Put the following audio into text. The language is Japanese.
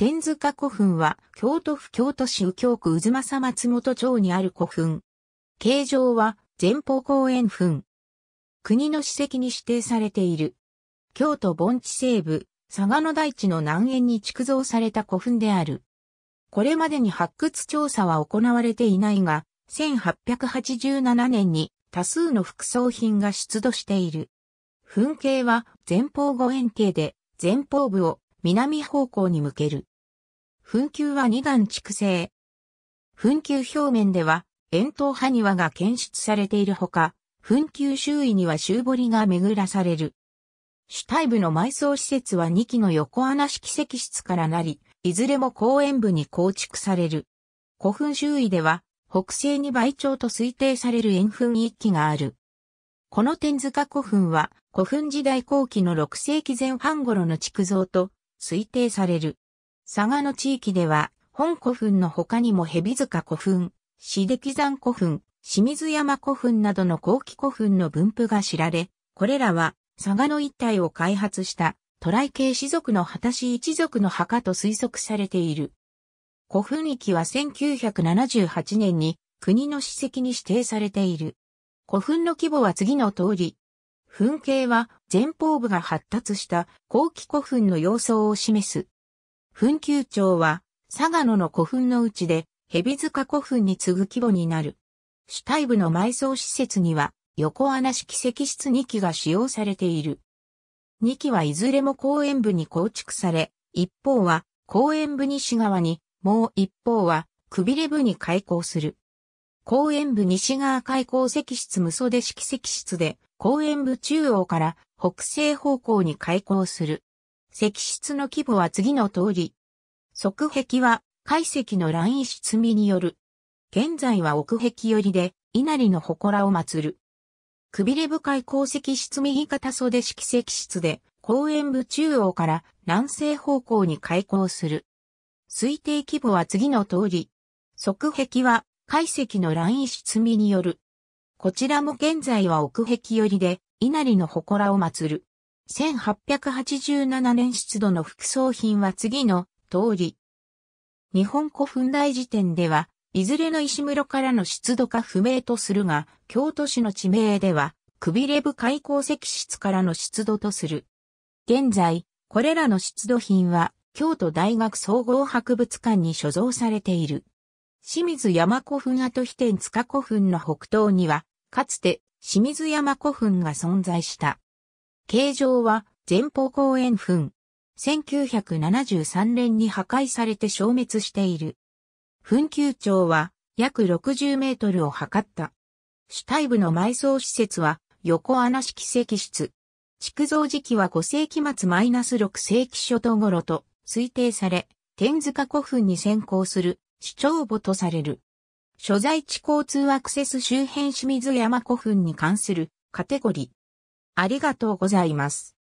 天塚古墳は、京都府京都市右京区渦政松本町にある古墳。形状は、前方後円墳。国の史跡に指定されている。京都盆地西部、佐賀の大地の南縁に築造された古墳である。これまでに発掘調査は行われていないが、1887年に多数の副葬品が出土している。墳形は前方後円形で、前方部を南方向に向ける。墳丘は2段築成。墳丘表面では、円筒埴輪が検出されているほか、墳丘周囲には周堀が巡らされる。主体部の埋葬施設は2基の横穴式石室からなり、いずれも公園部に構築される。古墳周囲では、北西に倍長と推定される円墳1基がある。この天塚古墳は古墳時代後期の6世紀前半頃の築造と推定される。佐賀の地域では、本古墳の他にも蛇塚古墳、死出山古墳、清水山古墳などの後期古墳の分布が知られ、これらは佐賀の一帯を開発したトライ系氏族の果たし一族の墓と推測されている。古墳域は1978年に国の史跡に指定されている。古墳の規模は次の通り。墳形は前方部が発達した後期古墳の様相を示す墳丘町は、佐賀野の古墳のうちで、蛇塚古墳に次ぐ規模になる。主体部の埋葬施設には、横穴式石室2基が使用されている。2基はいずれも公園部に構築され、一方は公園部西側に、もう一方はくびれ部に開口する。公園部西側開口石室無袖式石室で、公園部中央から北西方向に開口する。石室の規模は次の通り。側壁は、海石の乱一積みによる。現在は奥壁寄りで、稲荷の祠を祀る。くびれ深い鉱石室右肩袖式石室で、公園部中央から南西方向に開港する。推定規模は次の通り。側壁は、海石の乱一積みによる。こちらも現在は奥壁寄りで、稲荷の祠を祀る。1887年出土の副葬品は次の通り。日本古墳大辞典では、いずれの石室からの出土か不明とするが、京都市の地名では、くびれ部開鉱石室からの出土とする。現在、これらの出土品は、京都大学総合博物館に所蔵されている。清水山古墳跡秘天塚古墳の北東には、かつて清水山古墳が存在した。形状は前方後円墳。1973年に破壊されて消滅している。墳丘長は約60メートルを測った。主体部の埋葬施設は横穴式石室。築造時期は5世紀末マイナス6世紀初頭頃と推定され、天塚古墳に先行する主張墓とされる。所在地交通アクセス周辺清水山古墳に関するカテゴリー、ありがとうございます。